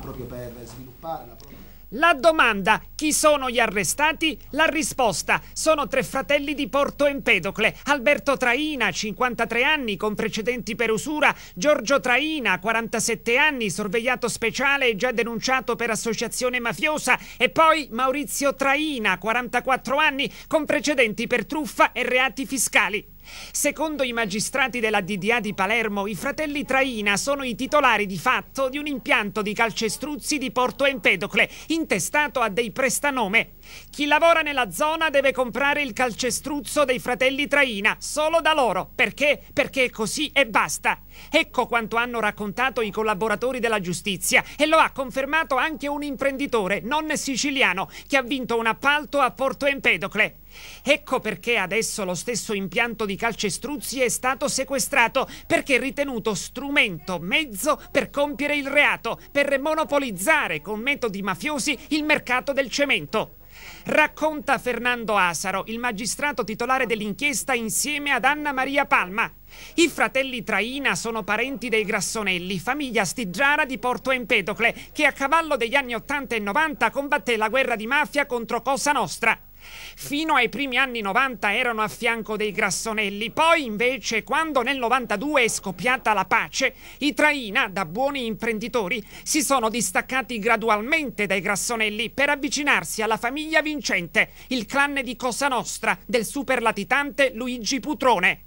proprio per sviluppare la propria... La domanda chi sono gli arrestati? La risposta sono tre fratelli di Porto Empedocle, Alberto Traina, 53 anni, con precedenti per usura, Giorgio Traina, 47 anni, sorvegliato speciale e già denunciato per associazione mafiosa, e poi Maurizio Traina, 44 anni, con precedenti per truffa e reati fiscali. Secondo i magistrati della DDA di Palermo, i fratelli Traina sono i titolari di fatto di un impianto di calcestruzzi di Porto Empedocle, intestato a dei prestanome. Chi lavora nella zona deve comprare il calcestruzzo dei fratelli Traina, solo da loro. Perché? Perché è così e basta. Ecco quanto hanno raccontato i collaboratori della giustizia e lo ha confermato anche un imprenditore, non siciliano, che ha vinto un appalto a Porto Empedocle. Ecco perché adesso lo stesso impianto di calcestruzzi è stato sequestrato, perché ritenuto strumento, mezzo per compiere il reato, per monopolizzare con metodi mafiosi il mercato del cemento. Racconta Fernando Asaro, il magistrato titolare dell'inchiesta insieme ad Anna Maria Palma. I fratelli Traina sono parenti dei Grassonelli, famiglia stigiara di Porto Empedocle, che a cavallo degli anni 80 e 90 combatté la guerra di mafia contro Cosa Nostra. Fino ai primi anni 90 erano a fianco dei Grassonelli, poi invece quando nel 92 è scoppiata la pace, i Traina, da buoni imprenditori, si sono distaccati gradualmente dai Grassonelli per avvicinarsi alla famiglia vincente, il clan di Cosa Nostra del superlatitante Luigi Putrone.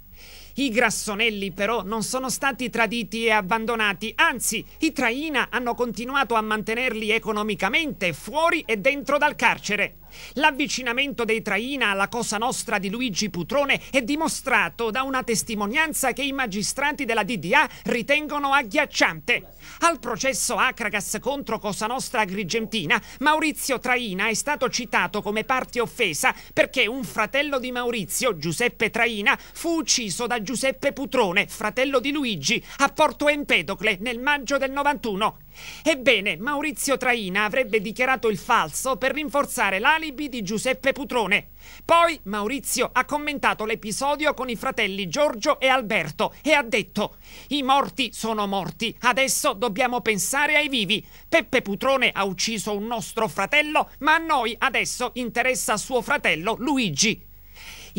I Grassonelli però non sono stati traditi e abbandonati, anzi i Traina hanno continuato a mantenerli economicamente fuori e dentro dal carcere. L'avvicinamento dei Traina alla Cosa Nostra di Luigi Putrone è dimostrato da una testimonianza che i magistrati della DDA ritengono agghiacciante. Al processo Acragas contro Cosa Nostra Agrigentina, Maurizio Traina è stato citato come parte offesa perché un fratello di Maurizio, Giuseppe Traina, fu ucciso da Giuseppe Putrone, fratello di Luigi, a Porto Empedocle nel maggio del 91. Ebbene, Maurizio Traina avrebbe dichiarato il falso per rinforzare l'alibi di Giuseppe Putrone. Poi Maurizio ha commentato l'episodio con i fratelli Giorgio e Alberto e ha detto «I morti sono morti, adesso dobbiamo pensare ai vivi. Peppe Putrone ha ucciso un nostro fratello, ma a noi adesso interessa suo fratello Luigi»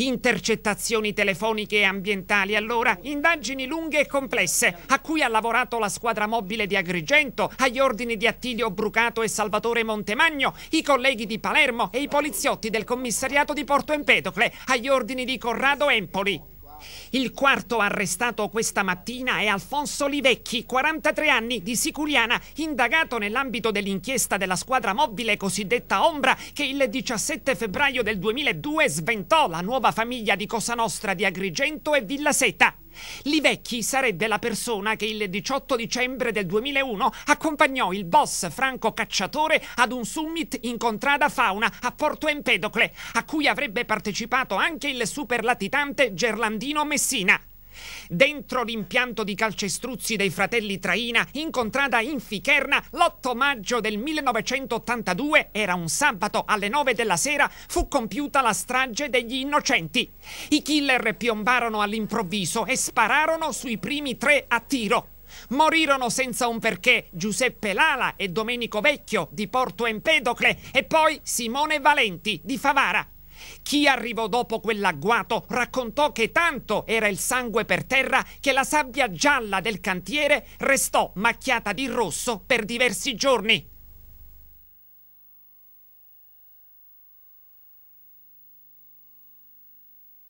intercettazioni telefoniche e ambientali, allora, indagini lunghe e complesse, a cui ha lavorato la squadra mobile di Agrigento, agli ordini di Attilio Brucato e Salvatore Montemagno, i colleghi di Palermo e i poliziotti del commissariato di Porto Empedocle, agli ordini di Corrado Empoli. Il quarto arrestato questa mattina è Alfonso Livecchi, 43 anni, di Siculiana, indagato nell'ambito dell'inchiesta della squadra mobile cosiddetta Ombra che il 17 febbraio del 2002 sventò la nuova famiglia di Cosa Nostra di Agrigento e Villa Seta. Livecchi sarebbe la persona che il 18 dicembre del 2001 accompagnò il boss Franco Cacciatore ad un summit in contrada fauna a Porto Empedocle, a cui avrebbe partecipato anche il superlatitante Gerlandino Messina. Dentro l'impianto di calcestruzzi dei fratelli Traina, incontrata in Ficherna l'8 maggio del 1982, era un sabato alle 9 della sera, fu compiuta la strage degli innocenti. I killer piombarono all'improvviso e spararono sui primi tre a tiro. Morirono senza un perché Giuseppe Lala e Domenico Vecchio di Porto Empedocle e poi Simone Valenti di Favara. Chi arrivò dopo quell'agguato raccontò che tanto era il sangue per terra che la sabbia gialla del cantiere restò macchiata di rosso per diversi giorni.